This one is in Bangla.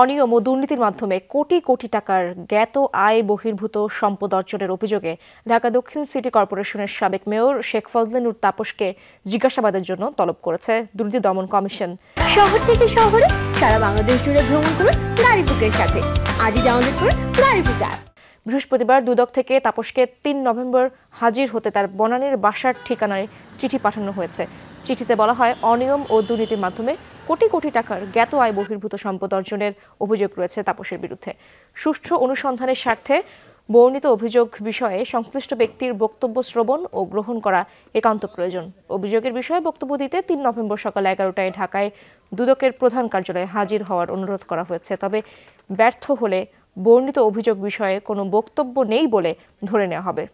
অনিয়ম ও দুর্নীতির মাধ্যমে কোটি কোটি টাকার জ্ঞাত আয় বহির্ভূত সম্পদ অর্জনের অভিযোগে ঢাকা দক্ষিণ সিটি কর্পোরেশনের সাবেক মেয়র শেখ ফজলেনুর তাপসকে জিজ্ঞাসাবাদের জন্য তলব করেছে দুর্নীতি দমন কমিশন শহর থেকে শহরে সারা বাংলাদেশ জুড়ে ভ্রমণ করুন গাড়ি বুকের সাথে আজই ডাউনলোড করুন গাড়ি বুক অ্যাপ বৃহস্পতিবার দুদক থেকে তাপসকে তিন নভেম্বর হাজির হতে তার বনানীর বাসার ঠিকানায় চিঠি পাঠানো হয়েছে চিঠিতে বলা হয় অনিয়ম ও দুর্নীতির মাধ্যমে কোটি কোটি টাকার জ্ঞাত আয় বহির্ভূত সম্পদ অর্জনের অভিযোগ রয়েছে তাপসের বিরুদ্ধে সুষ্ঠু অনুসন্ধানের স্বার্থে বর্ণিত অভিযোগ বিষয়ে সংশ্লিষ্ট ব্যক্তির বক্তব্য শ্রবণ ও গ্রহণ করা একান্ত প্রয়োজন অভিযোগের বিষয়ে বক্তব্য দিতে তিন নভেম্বর সকাল এগারোটায় ঢাকায় দুদকের প্রধান কার্যালয়ে হাজির হওয়ার অনুরোধ করা হয়েছে তবে ব্যর্থ হলে বর্ণিত অভিযোগ বিষয়ে কোনো বক্তব্য নেই বলে ধরে নেওয়া হবে